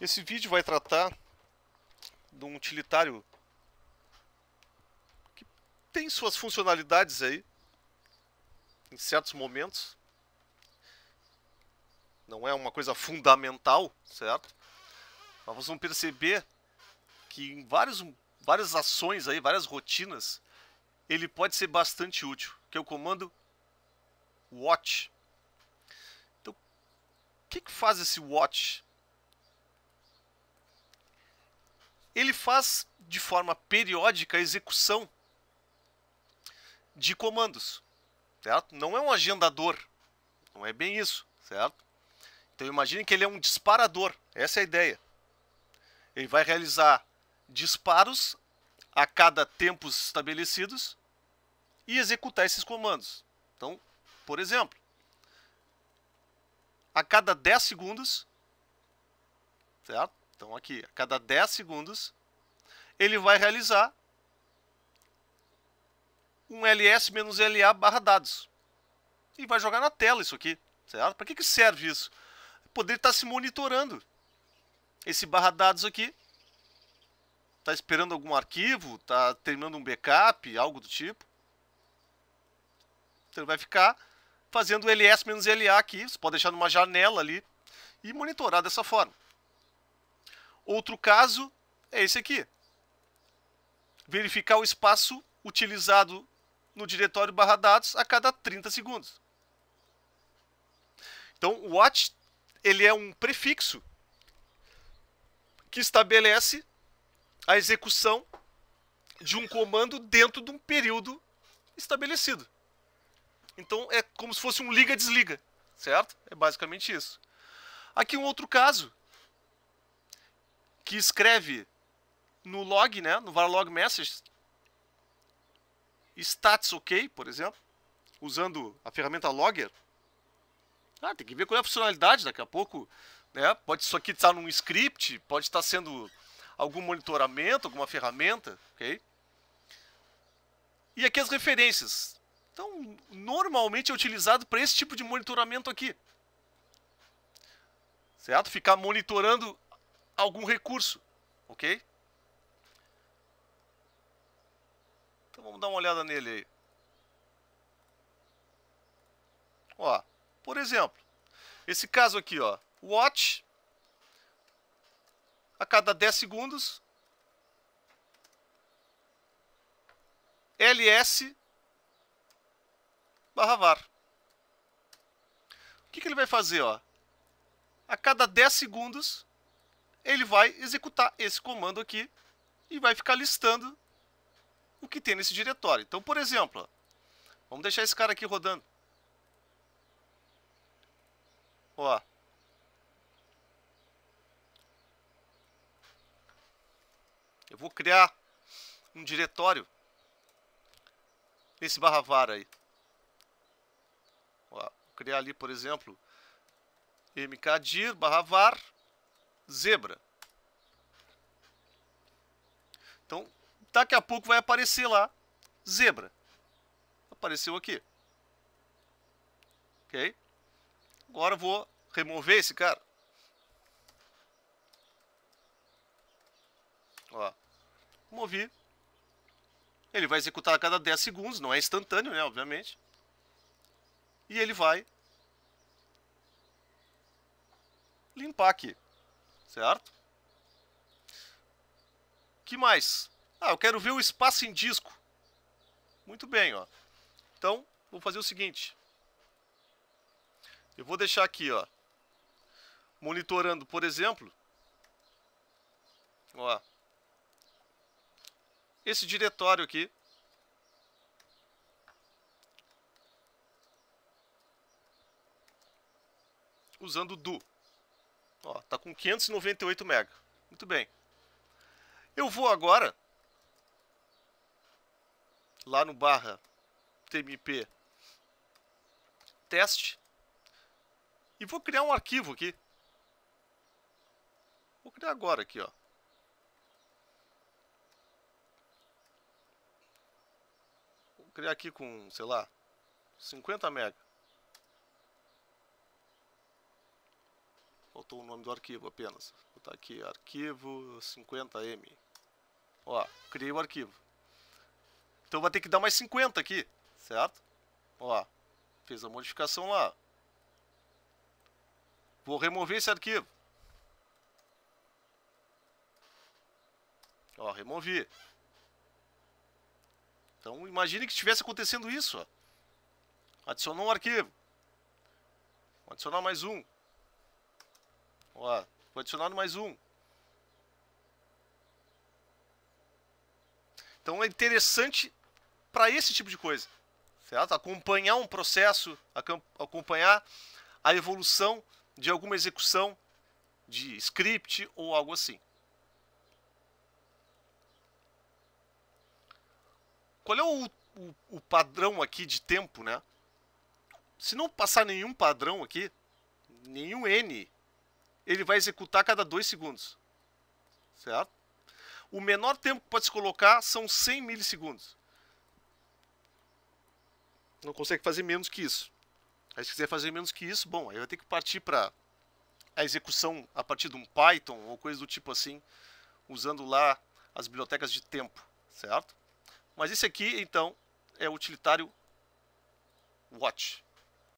Esse vídeo vai tratar de um utilitário que tem suas funcionalidades aí em certos momentos. Não é uma coisa fundamental, certo? Mas vocês vão perceber que em vários, várias ações aí, várias rotinas, ele pode ser bastante útil, que é o comando watch. Então, o que, que faz esse watch? ele faz de forma periódica a execução de comandos, certo? Não é um agendador, não é bem isso, certo? Então imagine que ele é um disparador, essa é a ideia. Ele vai realizar disparos a cada tempos estabelecidos e executar esses comandos. Então, por exemplo, a cada 10 segundos, certo? Então, aqui, a cada 10 segundos, ele vai realizar um ls-la barra dados. E vai jogar na tela isso aqui, Para que, que serve isso? Poder estar tá se monitorando. Esse barra dados aqui está esperando algum arquivo, está terminando um backup, algo do tipo. Então ele vai ficar fazendo ls-la aqui, você pode deixar numa janela ali e monitorar dessa forma. Outro caso é esse aqui. Verificar o espaço utilizado no diretório barra dados a cada 30 segundos. Então, o watch ele é um prefixo que estabelece a execução de um comando dentro de um período estabelecido. Então é como se fosse um liga-desliga, certo? É basicamente isso. Aqui um outro caso que escreve no log, né, no varlog message, stats ok, por exemplo, usando a ferramenta logger. Ah, tem que ver qual é a funcionalidade daqui a pouco, né? Pode isso aqui estar tá num script, pode estar tá sendo algum monitoramento, alguma ferramenta, ok? E aqui as referências. Então, normalmente é utilizado para esse tipo de monitoramento aqui. Certo? Ficar monitorando algum recurso, ok? Então vamos dar uma olhada nele aí. Ó, por exemplo, esse caso aqui, ó, watch a cada 10 segundos, ls barra var. O que, que ele vai fazer, ó? A cada 10 segundos, ele vai executar esse comando aqui e vai ficar listando o que tem nesse diretório. Então, por exemplo, vamos deixar esse cara aqui rodando. Ó. Eu vou criar um diretório nesse barra var aí. Ó, vou criar ali, por exemplo, mkdir barra var zebra. Então, daqui a pouco vai aparecer lá zebra. Apareceu aqui. Ok? Agora vou remover esse cara. Ó. Movi. Ele vai executar a cada 10 segundos, não é instantâneo, né, obviamente. E ele vai limpar aqui certo? que mais? Ah, eu quero ver o espaço em disco. Muito bem, ó. Então, vou fazer o seguinte. Eu vou deixar aqui, ó. Monitorando, por exemplo. Ó. Esse diretório aqui. Usando do. Ó, tá com 598 mega. Muito bem. Eu vou agora lá no barra tmp teste e vou criar um arquivo aqui. Vou criar agora aqui, ó. Vou criar aqui com, sei lá, 50 mega. botou o nome do arquivo apenas. Vou botar aqui arquivo 50M. Ó, criei o arquivo. Então vai ter que dar mais 50 aqui, certo? Ó, fiz a modificação lá. Vou remover esse arquivo. Ó, removi. Então imagine que estivesse acontecendo isso. Ó. Adicionou um arquivo. Vou adicionar mais um. Ó, foi adicionado mais um. Então é interessante para esse tipo de coisa, certo? Acompanhar um processo, acompanhar a evolução de alguma execução de script ou algo assim. Qual é o, o, o padrão aqui de tempo, né? Se não passar nenhum padrão aqui, nenhum N ele vai executar a cada 2 segundos. Certo? O menor tempo que pode se colocar são 100 milissegundos. Não consegue fazer menos que isso. Aí se quiser fazer menos que isso, bom, aí vai ter que partir para a execução a partir de um Python ou coisa do tipo assim, usando lá as bibliotecas de tempo, certo? Mas esse aqui, então, é o utilitário watch.